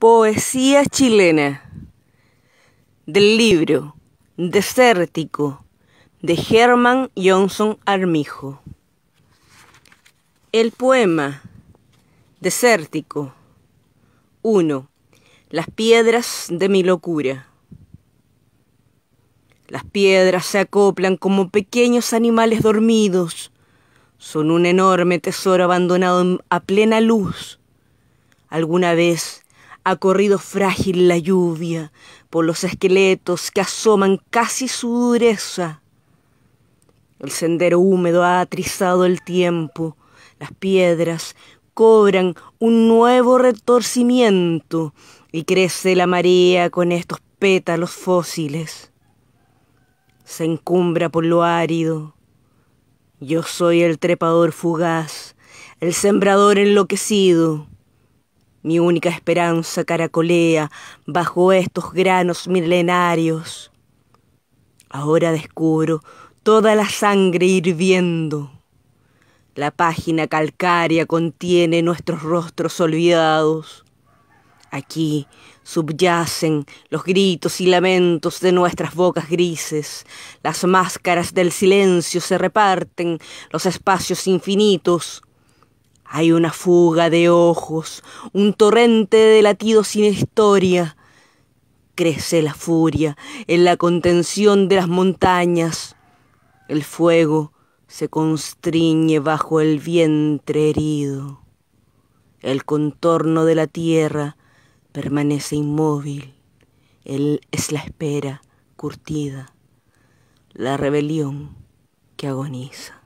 Poesía chilena del libro Desértico de Germán Johnson Armijo. El poema Desértico 1. Las piedras de mi locura. Las piedras se acoplan como pequeños animales dormidos. Son un enorme tesoro abandonado a plena luz. Alguna vez ha corrido frágil la lluvia por los esqueletos que asoman casi su dureza. El sendero húmedo ha atrizado el tiempo. Las piedras cobran un nuevo retorcimiento y crece la marea con estos pétalos fósiles. Se encumbra por lo árido. Yo soy el trepador fugaz, el sembrador enloquecido. Mi única esperanza caracolea bajo estos granos milenarios. Ahora descubro toda la sangre hirviendo. La página calcárea contiene nuestros rostros olvidados. Aquí subyacen los gritos y lamentos de nuestras bocas grises, las máscaras del silencio se reparten, los espacios infinitos hay una fuga de ojos, un torrente de latidos sin historia. Crece la furia en la contención de las montañas. El fuego se constriñe bajo el vientre herido. El contorno de la tierra permanece inmóvil. Él es la espera curtida, la rebelión que agoniza.